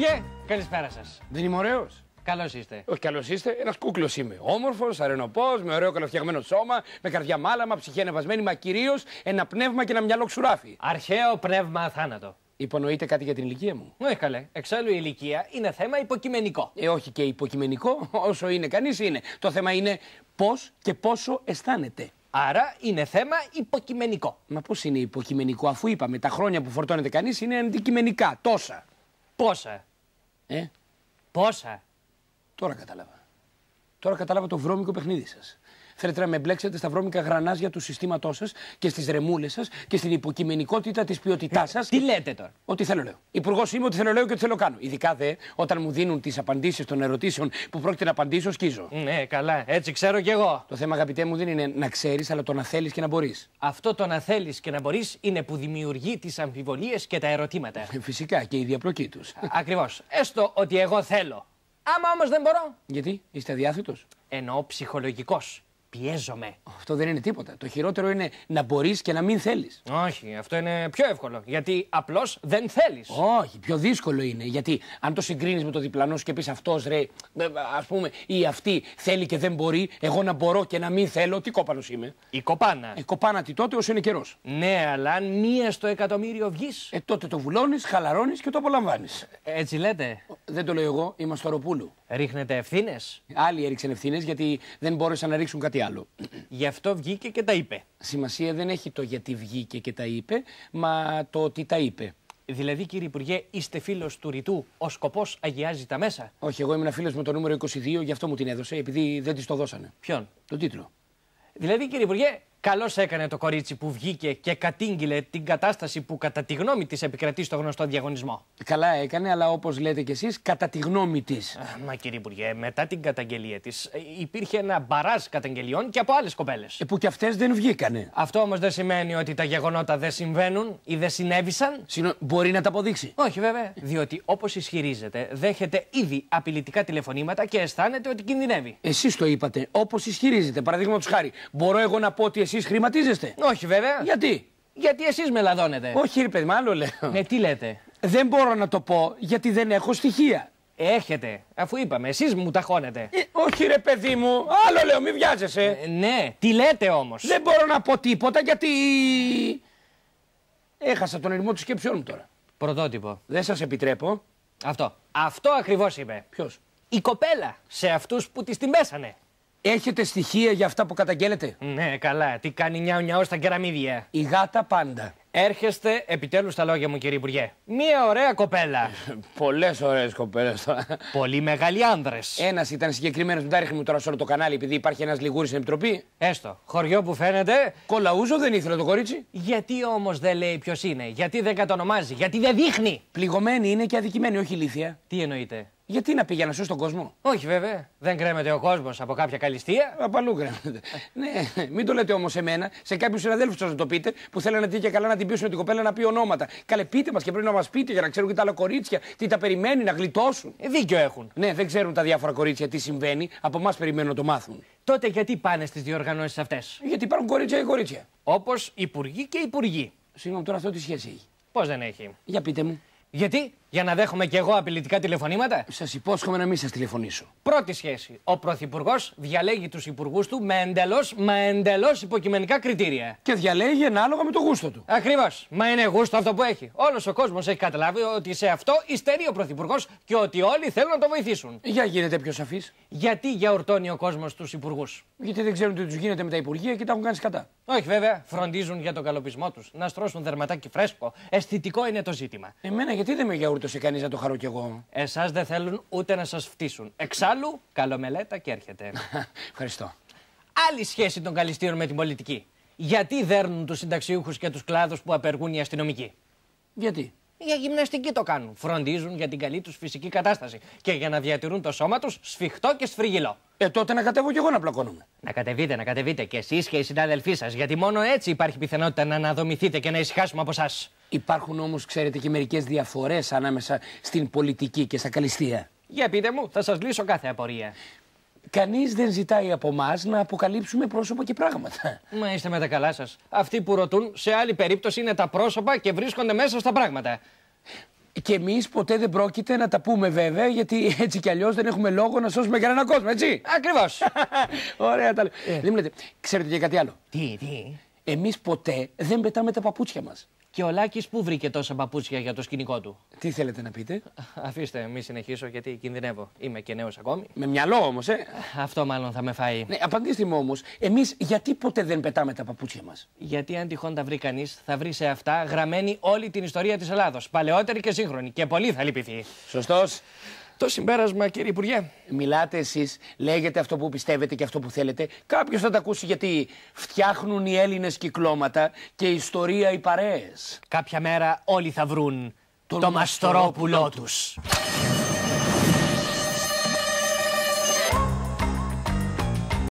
Υπουργέ, καλησπέρα σας. Δεν είμαι ωραίος. Καλώς είστε. Όχι, καλώς είστε. Ένας κούκλος είμαι. Όμορφος, αρενοπός, με ωραίο καλοφτιαγμένο σώμα, με καρδιά μάλαμα, ψυχή ανεβασμένη, μα κυρίως ένα πνεύμα και ένα μυαλό ξουράφι. Αρχαίο πνεύμα θάνατο. Υπονοείτε κάτι για την ηλικία μου. Ναι, καλέ. Εξάλλου η ηλικία είναι θέμα υποκειμενικό. Ε, όχι και υποκειμενικό, όσο είναι κανείς είναι. Το θέμα είναι πώς και πόσο αισθάνεται. Άρα είναι θέμα υποκειμενικό. Μα πώς είναι υποκειμενικό, αφού είπαμε τα χρόνια που φορτώνεται κανείς είναι αντικειμενικά. Τόσα. Πόσα. Ε? Πόσα. Τώρα κατάλαβα. Τώρα κατάλαβα το βρώμικο παιχνίδι σας. Θέλετε να με μπλέξετε στα βρώμικα γρανάζια του συστήματός σας και στις ρεμούλες σας και στην υποκειμενικότητα της ποιότητάς ε, σας. Τι λέτε τώρα. Ό,τι θέλω λέω. Υπουργός είμαι, ό,τι θέλω λέω και ό,τι θέλω κάνω. Ειδικά δε όταν μου δίνουν τις απαντήσεις των ερωτήσεων που πρόκειται να απαντήσω, σκίζω. Ναι, καλά. Έτσι ξέρω κι εγώ. Το θέμα, αγαπητέ μου, δεν είναι να ξέρεις, αλλά το να θέλεις και να μπορείς. Αυτό το να θέλεις και να μπορείς είναι που δημιουργεί τις αμφιβολίες και τα ερωτήματα. Ε, φυσικά και η διαπλοκή τους. Ακριβώς. Έστω ότι εγώ θέλω. Άμα όμως δεν μπορώ. Γιατί είστε αδιάθετος. Εννοώ ψυχολογικός. Πιέζομαι. Αυτό δεν είναι τίποτα. Το χειρότερο είναι να μπορείς και να μην θέλεις. Όχι, αυτό είναι πιο εύκολο. Γιατί απλώς δεν θέλεις. Όχι, πιο δύσκολο είναι. Γιατί αν το συγκρίνεις με το διπλανό σου και πεις αυτός ρε, ας πούμε, ή αυτή θέλει και δεν μπορεί, εγώ να μπορώ και να μην θέλω, τι κόπανος είμαι. Η κοπάνα. Η κοπάνα τι τότε όσο είναι καιρός. Ναι, αλλά αν μία στο εκατομμύριο βγεις. Ε, τότε το βουλώνεις, χαλαρώνεις και το απολαμβάνεις. Έτσι λέτε δεν το λέω εγώ, είμαι Μαστοροπούλου. Ρίχνετε ευθύνες. Άλλοι έριξαν ευθύνες γιατί δεν μπόρεσαν να ρίξουν κάτι άλλο. Γι' αυτό βγήκε και τα είπε. Σημασία δεν έχει το γιατί βγήκε και τα είπε, μα το ότι τα είπε. Δηλαδή, κύριε Υπουργέ, είστε φίλος του ρητού. Ο σκοπός αγιάζει τα μέσα. Όχι, εγώ ήμουν φίλος με το νούμερο 22, γι' αυτό μου την έδωσε, επειδή δεν της το δώσανε. Ποιον? Τον τίτλο. Δηλαδή, κύριε Υπουργέ, Καλώς έκανε το κορίτσι που βγήκε και κατήγγειλε την κατάσταση που κατά τη γνώμη της επικρατεί στο γνωστό διαγωνισμό. Καλά έκανε, αλλά όπως λέτε κι εσείς, κατά τη γνώμη της. Ε, μα κύριε Υπουργέ, μετά την καταγγελία της ε, υπήρχε ένα μπαράζ καταγγελιών και από άλλες κοπέλες. Ε, που κι αυτές δεν βγήκανε. Αυτό όμως δεν σημαίνει ότι τα γεγονότα δεν συμβαίνουν ή δεν συνέβησαν. Συνο... Μπορεί να τα αποδείξει. Όχι βέβαια. Διότι όπως ισχυρίζεται, δέχεται ήδη απειλητικά τηλεφωνήματα και αισθάνεται ότι κινδυνεύει. Εσείς το είπατε. Όπως ισχυρίζεται. Παραδείγματος χάρη, μπορώ εγώ να πω ότι εσείς χρηματίζεστε. Όχι, βέβαια. Γιατί. Γιατί εσείς με λαδώνετε. Όχι, ρε παιδί, άλλο λέω. Με ναι, τι λέτε. Δεν μπορώ να το πω γιατί δεν έχω στοιχεία. Έχετε, αφού είπαμε, εσείς μου ταχώνετε. Ε, όχι, ρε παιδί μου, άλλο λέω, μην βιάζεσαι. Ε, ναι, τι λέτε όμως. Δεν μπορώ να πω τίποτα γιατί. Έχασα τον ερμό του σκέψεών μου τώρα. Πρωτότυπο. Δεν σας επιτρέπω. Αυτό. Αυτό ακριβώς είπε. Ποιος. Η κοπέλα σε αυτούς που τη τιμέσανε. Έχετε στοιχεία για αυτά που καταγγέλλετε. Ναι, καλά. Τι κάνει νιάου νιάου στα κεραμίδια. Η γάτα πάντα. Έρχεστε επιτέλους στα λόγια μου, κύριε Υπουργέ. Μία ωραία κοπέλα. Πολλές ωραίες κοπέλες τώρα. Πολύ μεγάλοι άνδρες. Ένας ήταν συγκεκριμένος που τα τώρα σε όλο το κανάλι, επειδή υπάρχει ένας λιγούρι στην επιτροπή. Έστω. Χωριό που φαίνεται. Κολαούζο δεν ήθελε το κορίτσι. Γιατί όμως δεν λέει ποιος είναι, γιατί δεν κατονομάζει, γιατί δεν δείχνει. Πληγωμένη είναι και αδικημένη, όχι ηλίθεια. Τι εννοείται. Γιατί να να σου στον κόσμο. Όχι βέβαια. Δεν κρέμεται ο κόσμος από κάποια καλυστία. Απαλού κρέμεται. ναι, μην το λέτε όμως μένα, Σε κάποιους συναδέλφους σα να το πείτε που θέλανε τι και καλά να την πείσουν την κοπέλα να πει ονόματα. Καλέ πείτε μας και πρέπει να μας πείτε για να ξέρουν και τα άλλα κορίτσια τι τα περιμένει να γλιτώσουν. Ε, δίκιο έχουν. Ναι, δεν ξέρουν τα διάφορα κορίτσια τι συμβαίνει. Από εμάς περιμένουν να το μάθουν. Τότε γιατί πάνε στις διοργανώσεις αυτές. Γιατί υπάρχουν κορίτσια και κορίτσια. Όπως υπουργοί και υπουργοί. Συγγνώμη τώρα αυτό τι σχέση έχει. Πώς δεν έχει. Για πείτε μου. Γιατί για να δέχομαι κι εγώ απειλητικά τηλεφωνήματα. Σας υπόσχομαι να μην σας τηλεφωνήσω. Πρώτη σχέση. Ο Πρωθυπουργός διαλέγει τους υπουργούς του με εντελώς μα εντελώς υποκειμενικά κριτήρια. Και διαλέγει ανάλογα με το γούστο του. Ακριβώς. Μα είναι γούστο αυτό που έχει. Όλος ο κόσμος έχει καταλάβει ότι σε αυτό υστερεί ο Πρωθυπουργός και ότι όλοι θέλουν να το βοηθήσουν. Για γίνεται πιο σαφής. Γιατί γιαουρτώνει ο κόσμος τους υπουργούς. Γιατί δεν ξέρουν τι τους γίνεται με τα υπουργεία και τα έχουν κάνει κατά. Όχι βέβαια. Φροντίζουν για τον καλοπισμό τους. Να στρώσουν δερματάκι φρέσκο. Αισθητικό είναι το ζήτημα. Εμένα γιατί δεν με γιαουρτώνει σε κανείς να το χαρώ κι εγώ. Εσάς δεν θέλουν ούτε να σας φτύσουν. Εξάλλου, καλομελέτα και έρχεται. Ευχαριστώ. Άλλη σχέση των καλυστήρων με την πολιτική. Γιατί δέρνουν τους συνταξιούχους και τους κλάδους που απεργούν οι αστυνομικοί. Γιατί. Για γυμναστική το κάνουν. Φροντίζουν για την καλή τους φυσική κατάσταση. Και για να διατηρούν το σώμα τους σφιχτό και σφριγγυλό. Ε, τότε να κατέβω κι εγώ να πλακώνουμε. Να κατεβείτε, να κατεβείτε και εσείς και οι συνάδελφοί σας. Γιατί μόνο έτσι υπάρχει πιθανότητα να αναδομηθείτε και να ησυχάσουμε από εσά. Υπάρχουν όμως, ξέρετε, και μερικές διαφορές ανάμεσα στην πολιτική και στα καλυστία. Για πείτε μου, θα σας λύσω κάθε απορία. Κανείς δεν ζητάει από εμά να αποκαλύψουμε πρόσωπα και πράγματα. Μα είστε με τα καλά σας. Αυτοί που ρωτούν, σε άλλη περίπτωση είναι τα πρόσωπα και βρίσκονται μέσα στα πράγματα. Και εμείς ποτέ δεν πρόκειται να τα πούμε βέβαια, γιατί έτσι κι αλλιώς δεν έχουμε λόγο να σώσουμε κανέναν κόσμο, έτσι. Ακριβώς. Ωραία τα λέω. Ε. Δεν μου λέτε, ξέρετε και κάτι άλλο. Τι, τι. Εμείς ποτέ δεν πετάμε τα παπούτσια μας. Και ο Λάκης πού βρήκε τόσα παπούτσια για το σκηνικό του. Τι θέλετε να πείτε. Αφήστε, μη συνεχίσω γιατί κινδυνεύω. Είμαι και νέος ακόμη. Με μυαλό όμως, ε. Αυτό μάλλον θα με φάει. Ναι, απαντήστε μου όμως, εμείς γιατί ποτέ δεν πετάμε τα παπούτσια μας. Γιατί αν τυχόν τα βρει κανείς, θα βρει σε αυτά γραμμένη όλη την ιστορία της Ελλάδος. Παλαιότερη και σύγχρονη. Και πολύ θα λυπηθεί. Σωστός. Το συμπέρασμα, κύριε Υπουργέ. Μιλάτε εσείς, λέγετε αυτό που πιστεύετε και αυτό που θέλετε. Κάποιος θα τα ακούσει γιατί φτιάχνουν οι Έλληνες κυκλώματα και η ιστορία οι παρέες. Κάποια μέρα όλοι θα βρουν το μαστορόπουλό του.